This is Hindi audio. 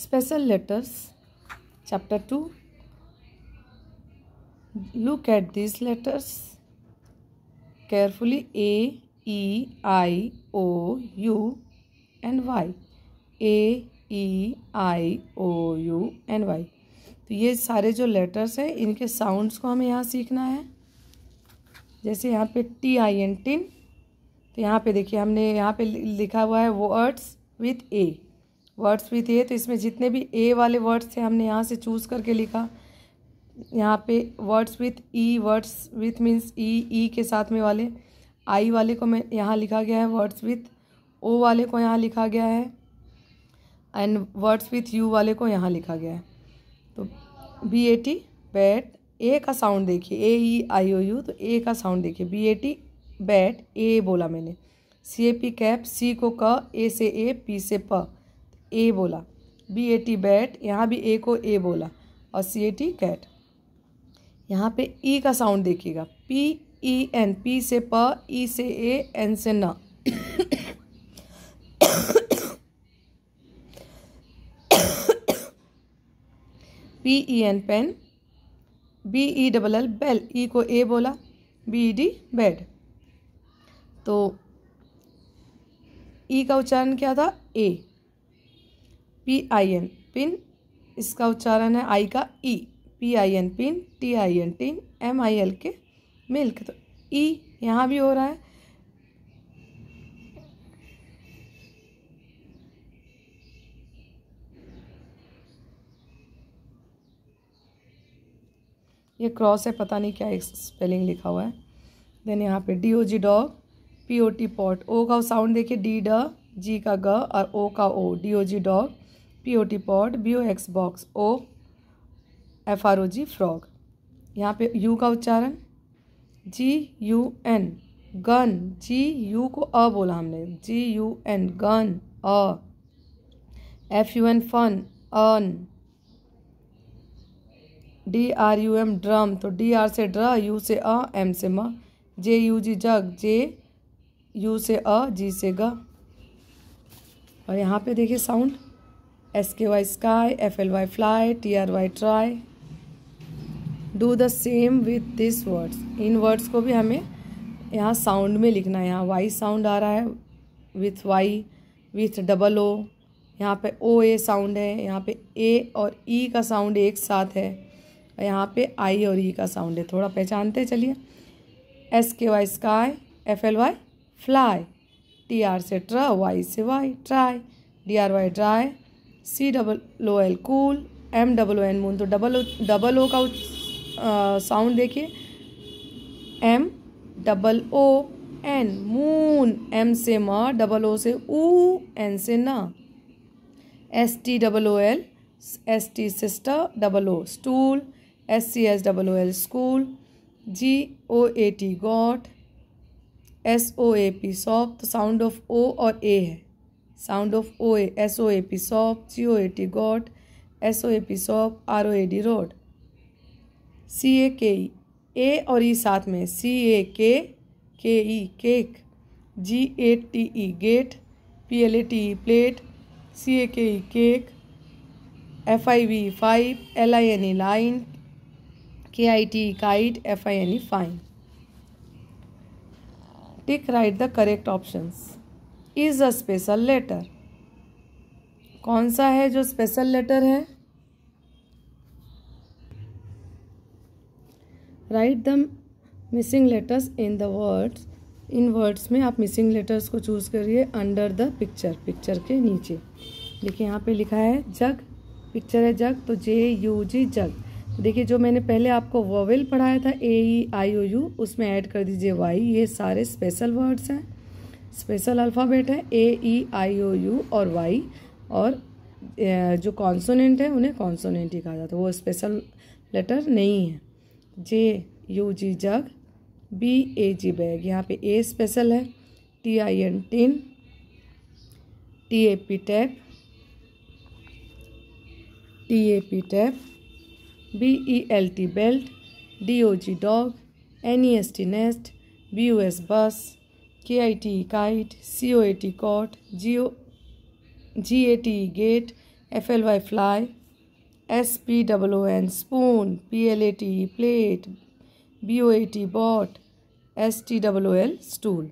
special letters chapter 2 look at these letters carefully a e i o u and y a E I O U and Y तो ये सारे जो लेटर्स हैं इनके साउंड्स को हमें यहाँ सीखना है जैसे यहाँ पे टी आई एन टिन तो यहाँ पे देखिए हमने यहाँ पे लिखा हुआ है वर्ड्स विथ ए वर्ड्स भी थे तो इसमें जितने भी ए वाले वर्ड्स थे हमने यहाँ से चूज़ करके लिखा यहाँ पे words with E words with means E E के साथ में वाले आई वाले को मैं यहाँ लिखा गया है वर्ड्स विथ ओ वाले को यहाँ लिखा गया है एंड वर्ड्स विथ यू वाले को यहाँ लिखा गया है तो B A T bat A का साउंड देखिए ए ई आई ओ यू तो ए का साउंड देखिए B A T bat A बोला मैंने सी ए पी कैप सी को क ए से ए पी से प ए बोला बी ए टी बैट यहाँ भी ए को ए बोला और सी ए टी कैट यहाँ पे ई का साउंड देखिएगा पी ई एन पी से प ई से ए एन से न P E N pen B E double L bell E को ए बोला बी ई डी बेड तो ई का उच्चारण क्या था A P I N pin इसका उच्चारण है आई का E P I N pin T I N tin M I L के मिल्क तो ई e यहाँ भी हो रहा है ये क्रॉस है पता नहीं क्या स्पेलिंग लिखा हुआ है देन यहाँ पे D O G dog P O T pot O का साउंड देखिए डी ड जी का ग और ओ का O D O G dog P O T pod B O X box O F R O G frog यहाँ पे यू का उच्चारण G U N gun G U को अ बोला हमने जी यू एन गन अ एफ यू एन फन अन D R U M drum तो डी आर से ड्र यू से अ एम से म जे U G jug J you से अ जी से ग और यहाँ पे देखिए sound S K Y sky F L Y fly T R Y try do the same with this words इन वर्ड्स को भी हमें यहाँ साउंड में लिखना है यहाँ वाई साउंड आ रहा है with Y with double O यहाँ पे ओ ए साउंड है यहाँ पे ए और ई e का साउंड एक साथ है और यहाँ पे आई और ई e का साउंड है थोड़ा पहचानते चलिए S K Y sky F L Y fly T R से ट्र वाई से Y try D R Y try C double O L cool M double O N moon तो डबल डबल ओ का साउंड देखिए M double O N moon M से माँ डबल ओ से ऊ एन से ना S T double O L S T sister double O stool S C S double O L school G O A T got S O A P soft sound of O और ए है sound of O A S O A P sop C O A T got S O A P sop R O A D road C A K E ए और ई e साथ में सी A K K E cake G A T E gate P L A T E plate C A K E cake F I V five L I N E line K I T E kite F I N E fine tick right the correct options is a special letter कौन सा है जो स्पेशल लेटर है right the missing letters in the words इन वर्ड्स में आप मिसिंग लेटर्स को चूज़ करिए अंडर द पिक्चर पिक्चर के नीचे देखिए यहाँ पे लिखा है जग पिक्चर है जग तो जे यू जी जग देखिए जो मैंने पहले आपको वोवेल पढ़ाया था ए ई आई ओ यू उसमें ऐड कर दीजिए वाई ये सारे स्पेशल वर्ड्स हैं स्पेशल अल्फ़ाबेट है A E I O you और वाई और जो कॉन्सोनेंट है उन्हें कॉन्सोनेंट ही कहा जाता है वो स्पेशल लेटर नहीं है J U G jug B A G bag यहाँ पे ए स्पेशल है T I N tin T A P tap T A P tap B E L T belt D O G dog N E S T nest B U S bus KIT, kite, COAT, cot, GO, GAT, gate, FLY, fly, W N spoon, PLAT, plate, BOAT, bot, W L stool.